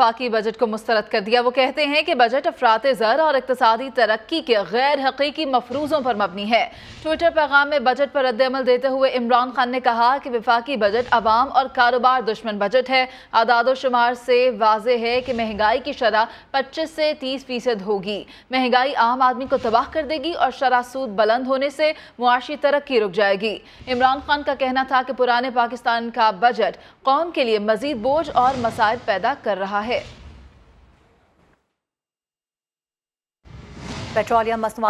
विफाकी budget को मुस्तरद कर दिया वो कहते हैं कि बजट अफरात ज़र और इकतदी तरक्की के गैर हकीकी मफरूज़ों पर मबनी है ट्विटर पैगाम में बजट पर रद्दमल देते हुए इमरान खान ने कहा कि विफाकी बजट आवाम और कारोबार दुश्मन बजट है आदादोशुमार से वाज है कि महंगाई की शरह पच्चीस से तीस फीसद होगी महंगाई आम आदमी को तबाह कर देगी और शरह सूद बुलंद होने से मुआशी तरक्की रुक जाएगी इमरान खान का कहना था कि पुराने पाकिस्तान का बजट कौम के लिए मजीद बोझ और मसाइल पैदा कर रहा है है पेट्रोलियम मसवा